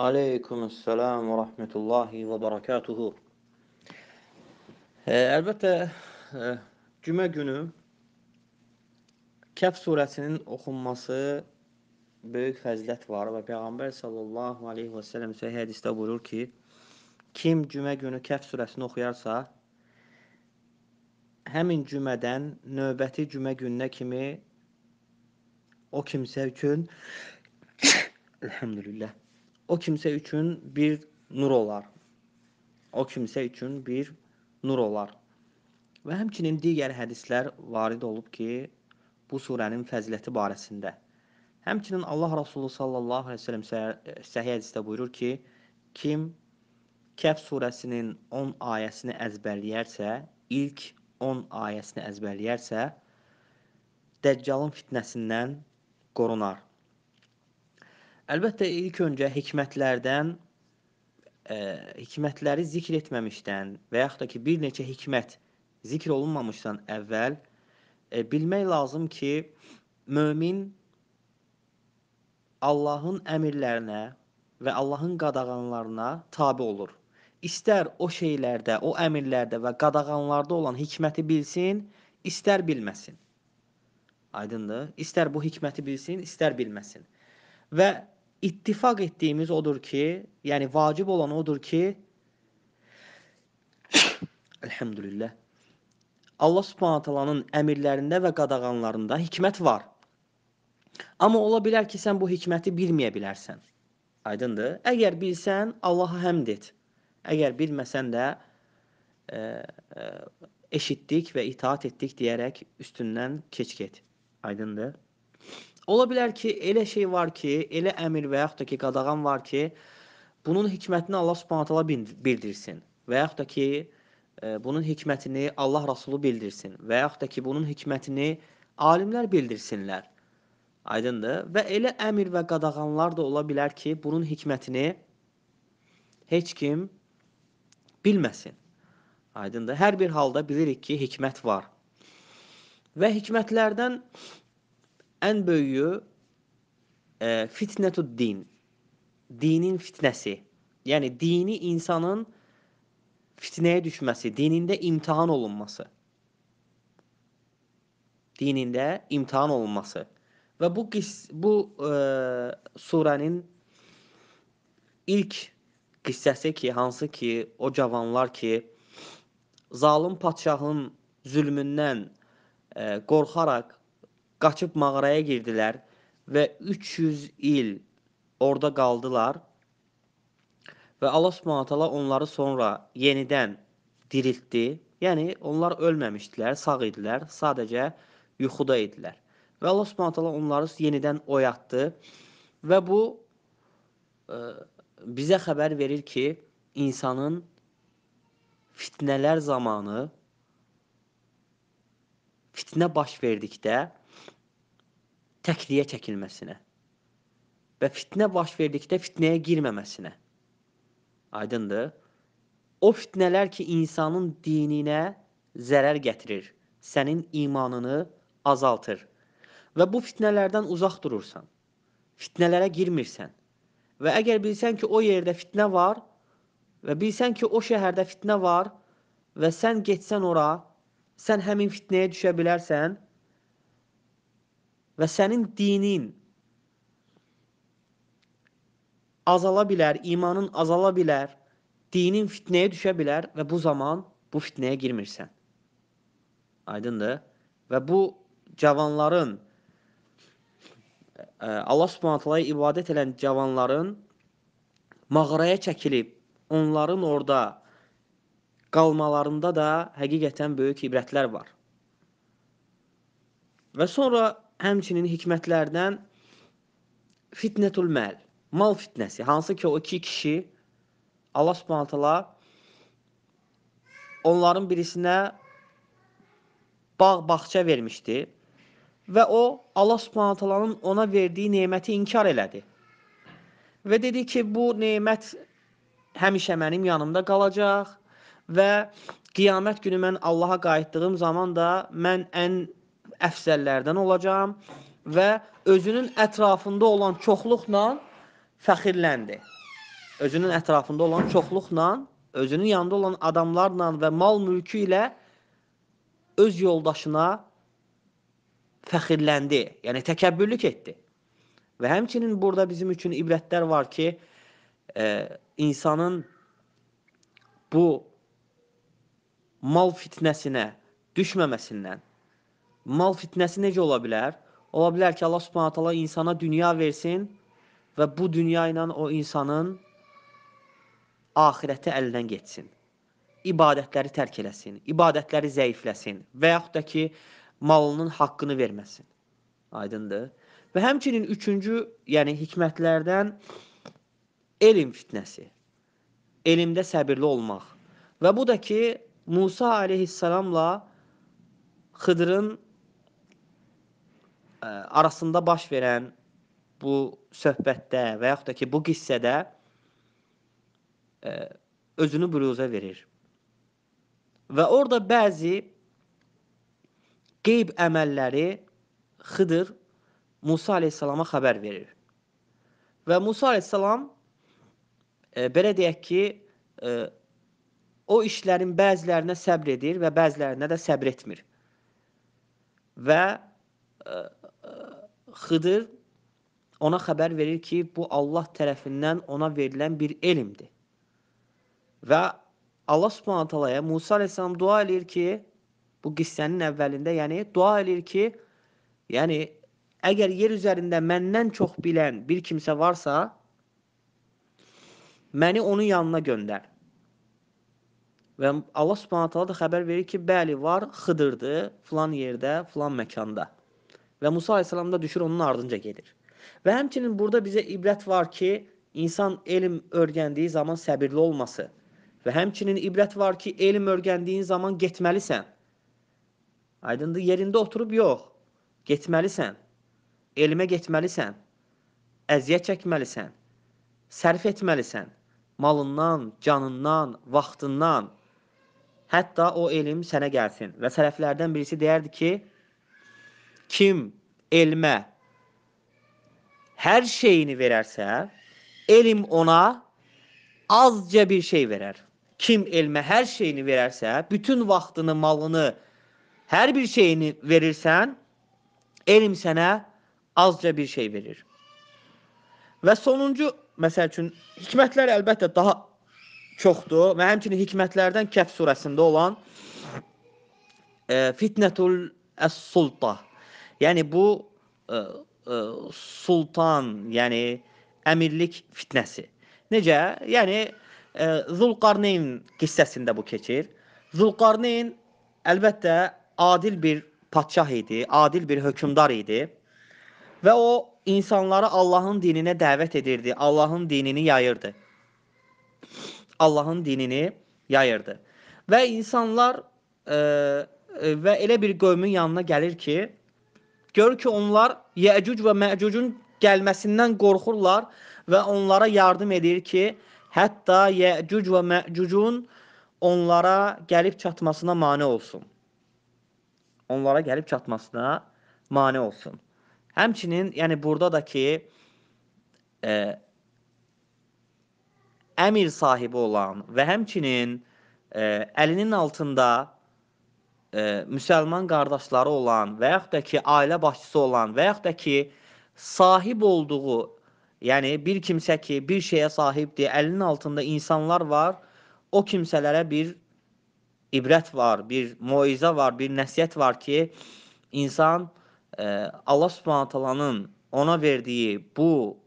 Aleykümüssəlam və rəhmətullahi və barakatuhu. E, əlbəttə, e, cümə günü Kəf surəsinin oxunması böyük fəzilət var və Peyğəmbər sallallahu aleyhi və səlləm səhih hədisdə buyurur ki, kim cümə günü Kəf surəsini oxuyarsa, həmin cümədən növbəti cümə gününə kimi o kimsə üçün Elhamdülillah o kimsə üçün bir nur olar. O kimsə üçün bir nur olar. Və həmçinin digər hədislər varid olub ki, bu surənin fəziləti barəsində. Həmçinin Allah Rasulü sallallahu əleyhi və səlləm səhih hədisdə buyurur ki, kim Kəf surəsinin 10 ayəsini əzbərləyərsə, ilk 10 ayəsini əzbərləyərsə, Dəccalın fitnəsindən qorunar. Əlbəttə ilk öncə hikmətlərdən ə, e, hikmətləri zikr etməmişdən və yaxud da ki, bir neçə hikmət zikr olunmamışdan əvvəl ə, e, bilmək lazım ki, mömin Allahın əmirlərinə və Allahın qadağanlarına tabe olur. İstər o şeylərdə, o əmirlərdə və qadağanlarda olan hikməti bilsin, istər bilməsin. Aydındır? İstər bu hikməti bilsin, istər bilməsin. Və ittifaq etdiyimiz odur ki, yəni vacib olan odur ki, Elhamdülillah. Allah Subhanahu taalanın əmirlərində və qadağanlarında hikmət var. Amma ola bilər ki, sən bu hikməti bilməyə bilərsən. Aydındır? Əgər bilsən, Allaha həmd et. Əgər bilməsən də e, e, eşitdik və itaat etdik deyərək üstündən keç get. Aydındır? Ola bilər ki, elə şey var ki, elə əmir və yaxud da ki, qadağan var ki, bunun hikmətini Allah Subhanahu taala bildirsin və yaxud da ki, e, bunun hikmətini Allah Rasulu bildirsin və yaxud da ki, bunun hikmətini alimlər bildirsinlər. Aydındır? Və elə əmir və qadağanlar da ola bilər ki, bunun hikmətini heç kim bilməsin. Aydındır? Hər bir halda bilirik ki, hikmət var. Və hikmətlərdən ən böyüyü e, fitnetud din. Dinin fitnəsi. Yəni dini insanın fitnəyə düşməsi, dinində imtahan olunması. Dinində imtahan olunması. Və bu qis, bu e, surənin ilk qissəsi ki, hansı ki, o cavanlar ki, zalım padşahın zülmündən e, qorxaraq qaçıb mağaraya girdilər və 300 il orada qaldılar. Və Allah Subhanahu taala onları sonra yenidən diriltdi. Yəni onlar ölməmişdilər, sağ idilər, sadəcə yuxuda idilər. Və Allah Subhanahu taala onları yenidən oyatdı və bu ə, e, bizə xəbər verir ki, insanın fitnələr zamanı fitnə baş verdikdə təkliyə çəkilməsinə və fitnə baş verdikdə fitnəyə girməməsinə. Aydındır? O fitnələr ki, insanın dininə zərər gətirir, sənin imanını azaltır və bu fitnələrdən uzaq durursan. Fitnələrə girmirsən. Və əgər bilsən ki, o yerdə fitnə var və bilsən ki, o şəhərdə fitnə var və sən getsən ora, sən həmin fitnəyə düşə bilərsən və sənin dinin azala bilər, imanın azala bilər, dinin fitnəyə düşə bilər və bu zaman bu fitnəyə girmirsən. Aydındır? Və bu cavanların Allah Subhanahu taala ibadət edən cavanların mağaraya çəkilib onların orada qalmalarında da həqiqətən böyük ibrətlər var. Və sonra Həmçinin hikmətlərdən fitnətul məl, mal fitnəsi, hansı ki o iki kişi Allah Subhanahu taala onların birisinə bağ-bağça vermişdi və o Allah Subhanahu taalanın ona verdiyi neməti inkar elədi. Və dedi ki, bu nemət həmişə mənim yanımda qalacaq və qiyamət günü mən Allaha qayıtdığım zaman da mən ən əfzəllərdən olacam və özünün ətrafında olan çoxluqla fəxirləndi. Özünün ətrafında olan çoxluqla, özünün yanında olan adamlarla və mal-mülkü ilə öz yoldaşına fəxirləndi. Yəni təkəbbürlük etdi. Və həmçinin burada bizim üçün ibrətlər var ki, e, insanın bu mal fitnəsinə düşməməsindən, Mal fitnəsi necə ola bilər? Ola bilər ki, Allah Subhanahu taala insana dünya versin və bu dünya ilə o insanın axirəti əldən getsin. İbadətləri tərk eləsin, ibadətləri zəifləsin və yaxud da ki, malının haqqını verməsin. Aydındır? Və həmçinin üçüncü, yəni hikmətlərdən elm fitnəsi. Elmdə səbirli olmaq. Və bu da ki, Musa aleyhissalamla Xıdırın arasında baş verən bu söhbətdə və yaxud da ki, bu qissədə ə, özünü büruzə verir. Və orada bəzi qeyb əməlləri Xıdır Musa aleyhissalama xəbər verir. Və Musa aleyhissalam e, belə deyək ki, e, o işlərin bəzilərinə səbr edir və bəzilərinə də səbr etmir. Və e, Xıdır ona xəbər verir ki, bu Allah tərəfindən ona verilən bir elmdir. Və Allah Subhanahu taalaya Musa əleyhissalam dua eləyir ki, bu qissənin əvvəlində, yəni dua eləyir ki, yəni əgər yer üzərində məndən çox bilən bir kimsə varsa, məni onun yanına göndər. Və Allah Subhanahu taala da xəbər verir ki, bəli var, Xıdırdı, falan yerdə, falan məkanda ve Musa Aleyhisselam da düşür onun ardınca gelir. Ve hemçinin burada bize ibrət var ki, insan elm öyrəndiyi zaman səbirli olması və həmçinin ibrət var ki, elm öyrəndiyin zaman getməlisən. Aydındır, yerində oturub yox. Getməlisən. Elmə getməlisən. Əziyyət çəkməlisən. Sərf etməlisən. Malından, canından, vaxtından. Hətta o elm sənə gəlsin. Və sələflərdən birisi deyərdi ki, kim elmə her şeyini vererse elim ona azca bir şey verer. Kim elme her şeyini vererse, bütün vaktini, malını, her bir şeyini verirsen elim sana azca bir şey verir. Və sonuncu, məsəl üçün, hikmətlər əlbəttə daha çoxdur və həmçinin hikmətlərdən Kəf surəsində olan e, Fitnətul Əs-Sulta Yəni bu ə, e, ə, e, sultan, yəni əmirlik fitnəsi. Necə? Yəni e, Zulqarneyn qissəsində bu keçir. Zulqarneyn əlbəttə adil bir padşah idi, adil bir hökmdar idi. Və o insanları Allahın dininə dəvət edirdi, Allahın dinini yayırdı. Allahın dinini yayırdı. Və insanlar e, və elə bir qövmün yanına gəlir ki, Gör ki, onlar Yəcuc və Məcucun gəlməsindən qorxurlar və onlara yardım edir ki, hətta Yəcuc və Məcucun onlara gəlib çatmasına mane olsun. Onlara gəlib çatmasına mane olsun. Həmçinin, yəni burada da ki, e, əmir sahibi olan və həmçinin e, əlinin altında e, müsəlman qardaşları olan və yaxud da ki, ailə başçısı olan və yaxud da ki, sahib olduğu, yəni bir kimsə ki, bir şeyə sahibdir, əlinin altında insanlar var, o kimsələrə bir ibrət var, bir moizə var, bir nəsihət var ki, insan e, Allah Subhanahu taalanın ona verdiyi bu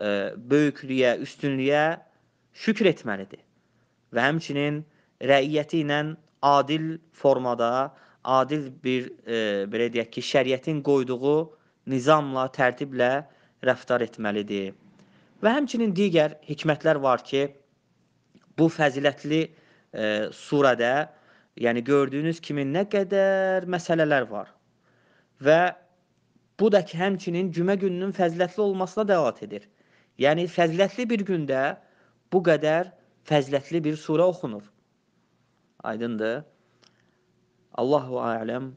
e, böyüklüyə, üstünlüyə şükr etməlidir. Və həmçinin rəiyyəti ilə adil formada, adil bir e, belə deyək ki, şəriətin qoyduğu nizamla, tərtiblə rəftar etməlidir. Və həmçinin digər hikmətlər var ki, bu fəzilətli e, surədə, yəni gördüyünüz kimi nə qədər məsələlər var. Və bu da ki, həmçinin cümə gününün fəzilətli olmasına dəlat edir. Yəni fəzilətli bir gündə bu qədər fəzilətli bir surə oxunur. Aydın da Allahu alem.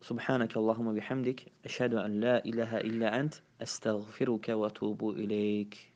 Subhaneke Allahumma bihamdik. Eşhedü en la ilaha illa ent. Estağfiruke ve tubu ileyk.